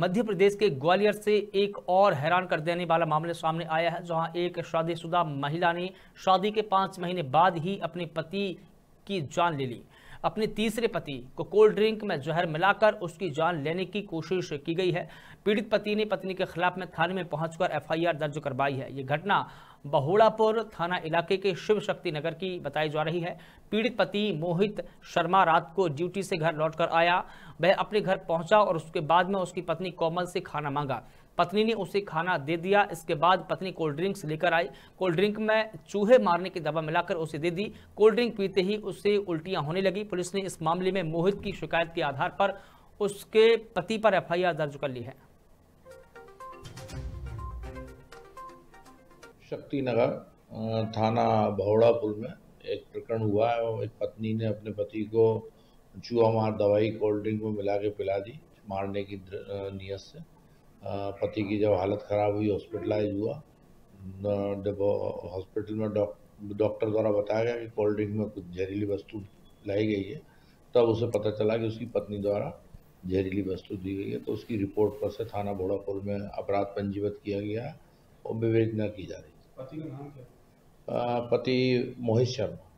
मध्य प्रदेश के ग्वालियर से एक और हैरान कर देने वाला मामला सामने आया है जहां एक शादीशुदा महिला ने शादी के पांच महीने बाद ही अपने पति की जान ले ली अपने तीसरे पति को कोल्ड ड्रिंक में जहर मिलाकर उसकी जान लेने की कोशिश की गई है पीड़ित पति ने पत्नी के खिलाफ में थाने में पहुंचकर एफआईआर दर्ज करवाई है ये घटना बहुड़ापुर थाना इलाके के शिव शक्ति नगर की बताई जा रही है पीड़ित पति मोहित शर्मा रात को ड्यूटी से घर लौटकर आया वह अपने घर पहुंचा और उसके बाद में उसकी पत्नी कोमल से खाना मांगा पत्नी ने उसे खाना दे दिया इसके बाद पत्नी कोल्ड ड्रिंक्स लेकर आई कोल्ड ड्रिंक में चूहे मारने की दवा मिलाकर उसे दे दी कोल्ड ड्रिंक पीते ही उसे उल्टियां होने लगी पुलिस ने इस मामले में मोहित की शिकायत के आधार पर उसके पति पर एफ दर्ज कर ली है शक्ति नगर थाना भौड़ा में एक प्रकरण हुआ है एक पत्नी ने अपने पति को चूहा मार दवाई कोल्ड ड्रिंक में मिला के पिला दी मारने की नीयत से पति की जब हालत ख़राब हुई हॉस्पिटलाइज हुआ जब हॉस्पिटल में डॉक्टर द्वारा बताया गया कि कोल्ड ड्रिंक में कुछ जहरीली वस्तु लाई गई है तब उसे पता चला कि उसकी पत्नी द्वारा जहरीली वस्तु दी गई है तो उसकी रिपोर्ट पर से थाना भोड़ापुर में अपराध पंजीबद्ध किया गया और विवेचना की जा रही पति का नाम क्या पति मोहित शर्मा